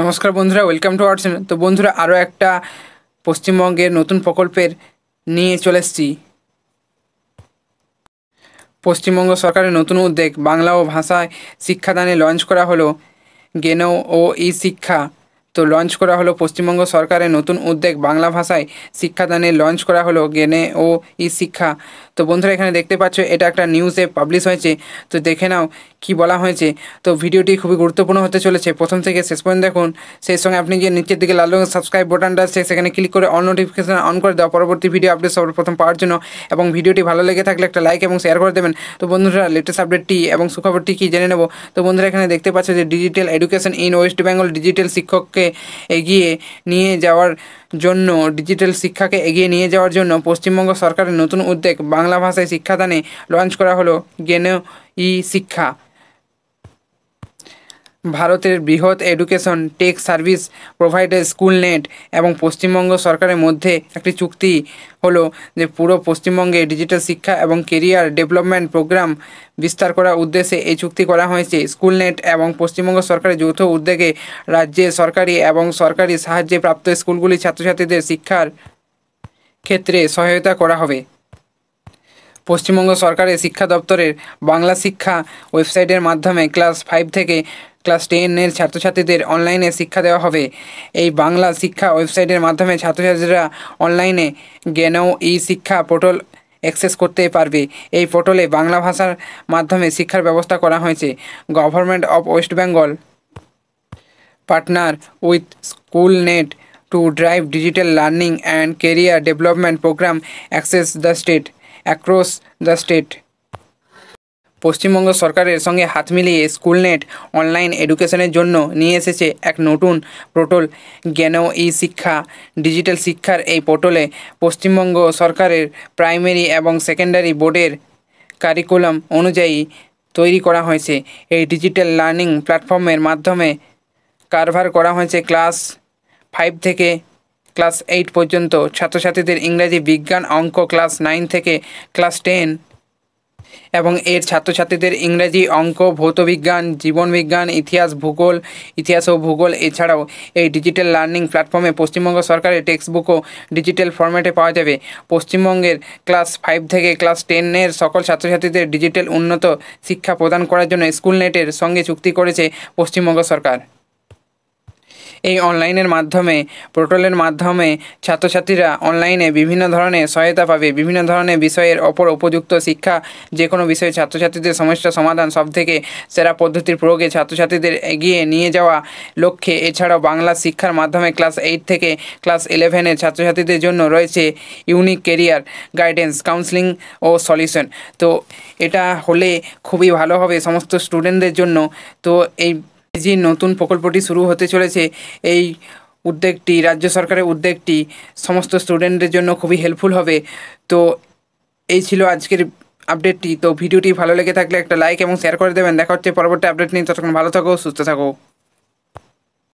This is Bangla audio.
নমস্কার বন্ধুরা ওয়েলকাম টু আওয়ার তো বন্ধুরা আরও একটা পশ্চিমবঙ্গের নতুন প্রকল্পের নিয়ে চলে এসছি পশ্চিমবঙ্গ সরকারের নতুন উদ্যোগ বাংলা ও ভাষায় শিক্ষাদানে লঞ্চ করা হলো গেনো ও ই শিক্ষা তো লঞ্চ করা হলো পশ্চিমবঙ্গ সরকারের নতুন উদ্যোগ বাংলা ভাষায় শিক্ষাদানে লঞ্চ করা হলো গেনে ও ই শিক্ষা তো বন্ধুরা এখানে দেখতে পাচ্ছ এটা একটা নিউজে পাবলিশ হয়েছে তো দেখে নাও কি বলা হয়েছে তো ভিডিওটি খুবই গুরুত্বপূর্ণ হতে চলেছে প্রথম থেকে শেষ পর্যন্ত দেখুন সেই সঙ্গে আপনি গিয়ে নিচের দিকে লাল রঙের সাবস্ক্রাইব বাটনটা আছে সেখানে ক্লিক করে অন নোটিফিকেশান অন করে দেওয়া পরবর্তী ভিডিও আপডেট সর্বপ্রথম পাওয়ার জন্য এবং ভিডিওটি ভালো লেগে থাকলে একটা লাইক এবং শেয়ার করে দেবেন তো বন্ধুরা লেটেস্ট আপডেটটি এবং সুখবরটি কী জেনে নেব তো বন্ধুরা এখানে দেখতে পাচ্ছ যে digital education in West Bengal digital শিক্ষককে এগিয়ে নিয়ে যাওয়ার জন্য ডিজিটাল শিক্ষাকে এগিয়ে নিয়ে যাওয়ার জন্য পশ্চিমবঙ্গ সরকারের নতুন উদ্যোগ বাংলা ভাষায় শিক্ষাদানে লঞ্চ করা হলো গেনো ই শিক্ষা ভারতের বৃহৎ education tech service provider Schoolnet এবং পশ্চিমবঙ্গ সরকারের মধ্যে একটি চুক্তি হলো যে পুরো পশ্চিমবঙ্গে ডিজিটাল শিক্ষা এবং কেরিয়ার ডেভেলপমেন্ট প্রোগ্রাম বিস্তার করার উদ্দেশ্যে এই চুক্তি করা হয়েছে স্কুল নেট এবং পশ্চিমবঙ্গ সরকারের যৌথ উদ্যোগে রাজ্যে সরকারি এবং সরকারি সাহায্যে প্রাপ্ত স্কুলগুলি ছাত্রছাত্রীদের শিক্ষার ক্ষেত্রে সহায়তা করা হবে পশ্চিমবঙ্গ সরকারের শিক্ষা দপ্তরের বাংলা শিক্ষা ওয়েবসাইটের মাধ্যমে ক্লাস ফাইভ থেকে ক্লাস টেনের ছাত্রছাত্রীদের অনলাইনে শিক্ষা দেওয়া হবে এই বাংলা শিক্ষা ওয়েবসাইটের মাধ্যমে ছাত্রছাত্রীরা অনলাইনে জ্ঞানও ই শিক্ষা পোর্টাল অ্যাক্সেস করতে পারবে এই পোর্টালে বাংলা ভাষার মাধ্যমে শিক্ষার ব্যবস্থা করা হয়েছে government of West Bengal partner with Schoolnet to drive digital learning and career development program access the state across the state Paschimbanga সরকারের সঙ্গে হাত মিলিয়ে স্কুলনেট অনলাইন এডুকেশনের জন্য নিয়ে এসেছে এক নতুন পোর্টাল জ্ঞান ই শিক্ষা ডিজিটাল শিক্ষার এই পোর্টালে পশ্চিমবঙ্গ সরকারের প্রাইমারি এবং সেকেন্ডারি বোর্ডের কারিকুলাম অনুযায়ী তৈরি করা হয়েছে এই ডিজিটাল লার্নিং প্ল্যাটফর্মের মাধ্যমে কারভার করা হয়েছে ক্লাস ফাইভ থেকে ক্লাস এইট পর্যন্ত ছাত্রছাত্রীদের ইংরাজি বিজ্ঞান অঙ্ক ক্লাস নাইন থেকে ক্লাস টেন এবং এর ছাত্রছাত্রীদের ইংরেজি অঙ্ক ভৌতবিজ্ঞান জীবনবিজ্ঞান ইতিহাস ভূগোল ইতিহাস ও ভূগোল এছাড়াও এই ডিজিটাল লার্নিং প্ল্যাটফর্মে পশ্চিমবঙ্গ সরকারের টেক্সট বুকও ডিজিটাল ফর্ম্যাটে পাওয়া যাবে পশ্চিমবঙ্গের ক্লাস ফাইভ থেকে ক্লাস টেনের সকল ছাত্রছাত্রীদের ডিজিটাল উন্নত শিক্ষা প্রদান করার জন্য স্কুল নেটের সঙ্গে চুক্তি করেছে পশ্চিমবঙ্গ সরকার এই অনলাইনের মাধ্যমে পোর্টালের মাধ্যমে ছাত্রছাত্রীরা অনলাইনে বিভিন্ন ধরনের সহায়তা পাবে বিভিন্ন ধরনের বিষয়ের ওপর উপযুক্ত শিক্ষা যে কোনো বিষয়ে ছাত্রছাত্রীদের সমস্যা সমাধান সবথেকে সেরা পদ্ধতির প্রয়োগে ছাত্রছাত্রীদের এগিয়ে নিয়ে যাওয়া লক্ষ্যে এছাড়াও বাংলা শিক্ষার মাধ্যমে ক্লাস এইট থেকে ক্লাস ইলেভেনের ছাত্রছাত্রীদের জন্য রয়েছে ইউনিক কেরিয়ার গাইডেন্স কাউন্সিলিং ও সলিউশন তো এটা হলে খুবই ভালো হবে সমস্ত স্টুডেন্টদের জন্য তো এই যে নতুন প্রকল্পটি শুরু হতে চলেছে এই উদ্যোগটি রাজ্য সরকারের উদ্যোগটি সমস্ত স্টুডেন্টদের জন্য খুবই হেল্পফুল হবে তো এই ছিল আজকের আপডেটটি তো ভিডিওটি ভালো লেগে থাকলে একটা লাইক এবং শেয়ার করে দেবেন দেখা হচ্ছে পরবর্তী আপডেট নিয়ে ততক্ষণ ভালো থাকো সুস্থ থাকো